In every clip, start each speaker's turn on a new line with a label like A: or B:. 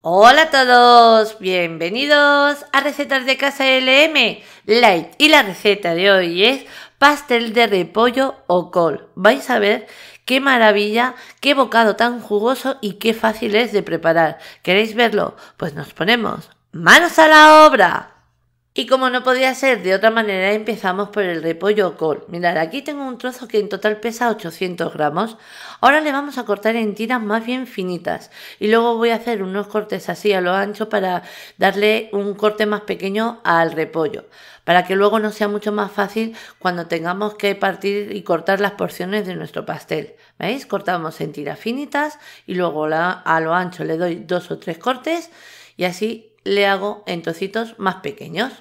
A: Hola a todos, bienvenidos a Recetas de Casa LM Light y la receta de hoy es pastel de repollo o col. Vais a ver qué maravilla, qué bocado tan jugoso y qué fácil es de preparar. ¿Queréis verlo? Pues nos ponemos manos a la obra. Y como no podía ser de otra manera, empezamos por el repollo col. Mirad, aquí tengo un trozo que en total pesa 800 gramos. Ahora le vamos a cortar en tiras más bien finitas. Y luego voy a hacer unos cortes así a lo ancho para darle un corte más pequeño al repollo. Para que luego no sea mucho más fácil cuando tengamos que partir y cortar las porciones de nuestro pastel. ¿Veis? Cortamos en tiras finitas y luego a lo ancho le doy dos o tres cortes. Y así le hago en trocitos más pequeños.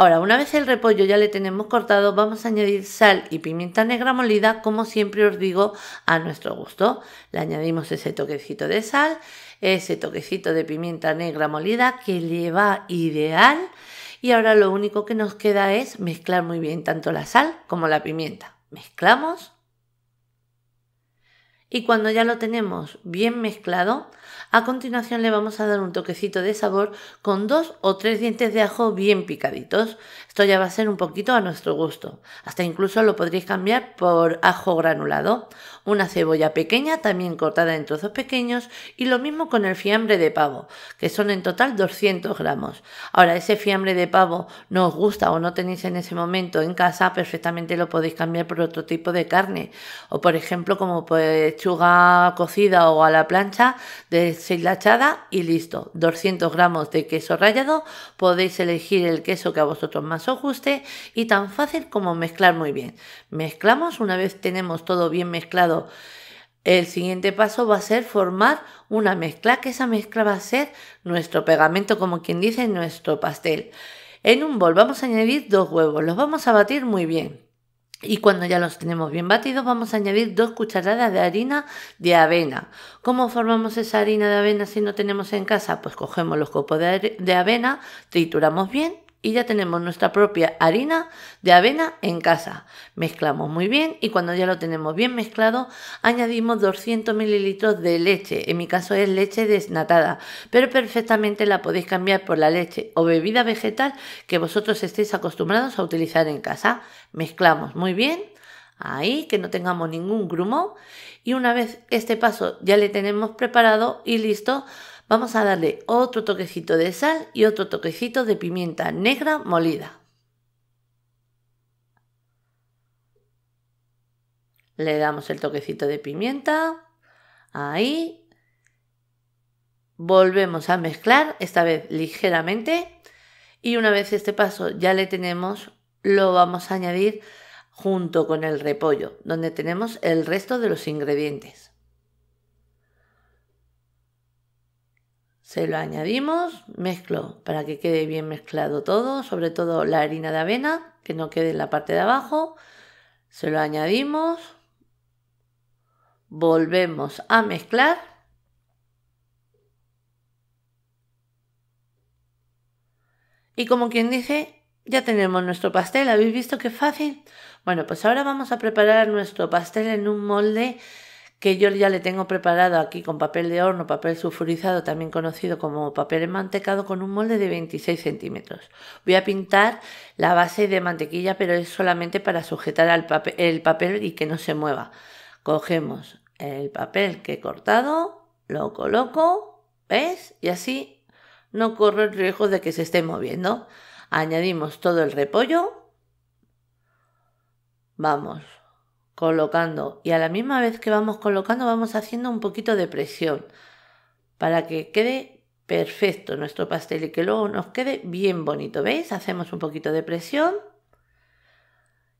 A: Ahora, una vez el repollo ya le tenemos cortado, vamos a añadir sal y pimienta negra molida, como siempre os digo, a nuestro gusto. Le añadimos ese toquecito de sal, ese toquecito de pimienta negra molida que le va ideal. Y ahora lo único que nos queda es mezclar muy bien tanto la sal como la pimienta. Mezclamos. Y cuando ya lo tenemos bien mezclado, a continuación le vamos a dar un toquecito de sabor con dos o tres dientes de ajo bien picaditos. Esto ya va a ser un poquito a nuestro gusto. Hasta incluso lo podréis cambiar por ajo granulado. Una cebolla pequeña también cortada en trozos pequeños y lo mismo con el fiambre de pavo, que son en total 200 gramos. Ahora, ese fiambre de pavo no os gusta o no tenéis en ese momento en casa, perfectamente lo podéis cambiar por otro tipo de carne. O por ejemplo, como pechuga cocida o a la plancha de lachada y listo. 200 gramos de queso rallado, podéis elegir el queso que a vosotros más os guste y tan fácil como mezclar muy bien. Mezclamos, una vez tenemos todo bien mezclado, el siguiente paso va a ser formar una mezcla, que esa mezcla va a ser nuestro pegamento, como quien dice, nuestro pastel. En un bol vamos a añadir dos huevos, los vamos a batir muy bien. Y cuando ya los tenemos bien batidos, vamos a añadir dos cucharadas de harina de avena. ¿Cómo formamos esa harina de avena si no tenemos en casa? Pues cogemos los copos de, avena, trituramos bien y ya tenemos nuestra propia harina de avena en casa. Mezclamos muy bien y cuando ya lo tenemos bien mezclado, añadimos 200 mililitros de leche. En mi caso es leche desnatada, pero perfectamente la podéis cambiar por la leche o bebida vegetal que vosotros estéis acostumbrados a utilizar en casa. Mezclamos muy bien. Ahí, que no tengamos ningún grumo. Y una vez este paso ya le tenemos preparado y listo, Vamos a darle otro toquecito de sal y otro toquecito de pimienta negra molida. Le damos el toquecito de pimienta. Ahí. Volvemos a mezclar, esta vez ligeramente. Y una vez este paso ya le tenemos, lo vamos a añadir junto con el repollo, donde tenemos el resto de los ingredientes. Se lo añadimos, mezclo para que quede bien mezclado todo, sobre todo la harina de avena, que no quede en la parte de abajo. Se lo añadimos, volvemos a mezclar. Y como quien dice, ya tenemos nuestro pastel. ¿Habéis visto qué fácil? Bueno, pues ahora vamos a preparar nuestro pastel en un molde que yo ya le tengo preparado aquí con papel de horno, papel sulfurizado, también conocido como papel enmantecado, con un molde de 26 centímetros. Voy a pintar la base de mantequilla, pero es solamente para sujetar el papel y que no se mueva. Cogemos el papel que he cortado, lo coloco, ¿ves? Y así no corro el riesgo de que se esté moviendo. Añadimos todo el repollo. Vamos colocando y a la misma vez que vamos colocando vamos haciendo un poquito de presión para que quede perfecto nuestro pastel y que luego nos quede bien bonito. ¿Veis? Hacemos un poquito de presión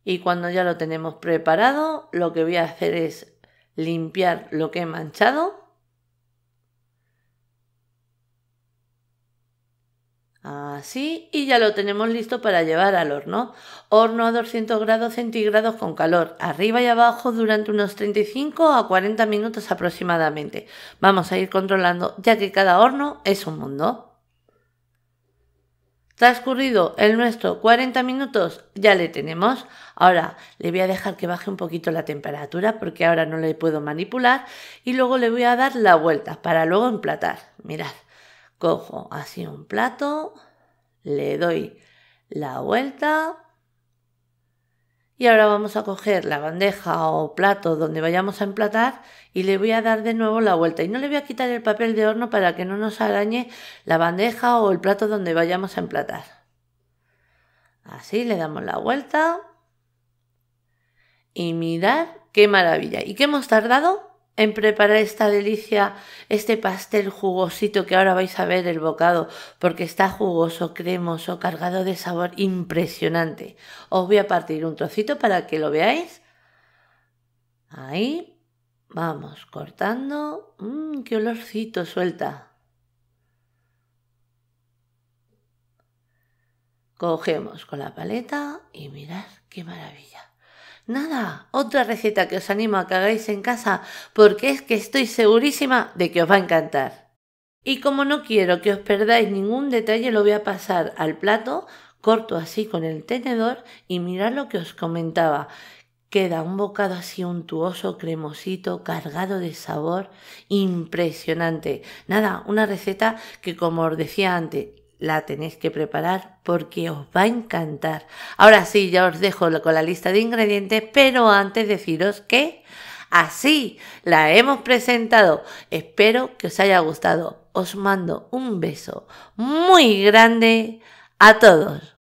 A: y cuando ya lo tenemos preparado lo que voy a hacer es limpiar lo que he manchado Así ah, y ya lo tenemos listo para llevar al horno. Horno a 200 grados centígrados con calor, arriba y abajo durante unos 35 a 40 minutos aproximadamente. Vamos a ir controlando ya que cada horno es un mundo. Transcurrido el nuestro 40 minutos, ya le tenemos. Ahora le voy a dejar que baje un poquito la temperatura porque ahora no le puedo manipular y luego le voy a dar la vuelta para luego emplatar. Mirad. Cojo así un plato, le doy la vuelta. Y ahora vamos a coger la bandeja o plato donde vayamos a emplatar y le voy a dar de nuevo la vuelta. Y no le voy a quitar el papel de horno para que no nos arañe la bandeja o el plato donde vayamos a emplatar. Así le damos la vuelta. Y mirad qué maravilla. ¿Y qué hemos tardado? en preparar esta delicia, este pastel jugosito que ahora vais a ver el bocado, porque está jugoso, cremoso, cargado de sabor impresionante. Os voy a partir un trocito para que lo veáis. Ahí, vamos cortando. Mmm, qué olorcito suelta. Cogemos con la paleta y mirad qué maravilla. Nada, otra receta que os animo a que hagáis en casa porque es que estoy segurísima de que os va a encantar. Y como no quiero que os perdáis ningún detalle, lo voy a pasar al plato, corto así con el tenedor y mirad lo que os comentaba. Queda un bocado así untuoso, cremosito, cargado de sabor, impresionante. Nada, una receta que como os decía antes, la tenéis que preparar porque os va a encantar. Ahora sí, ya os dejo con la lista de ingredientes, pero antes deciros que así la hemos presentado. Espero que os haya gustado. Os mando un beso muy grande a todos.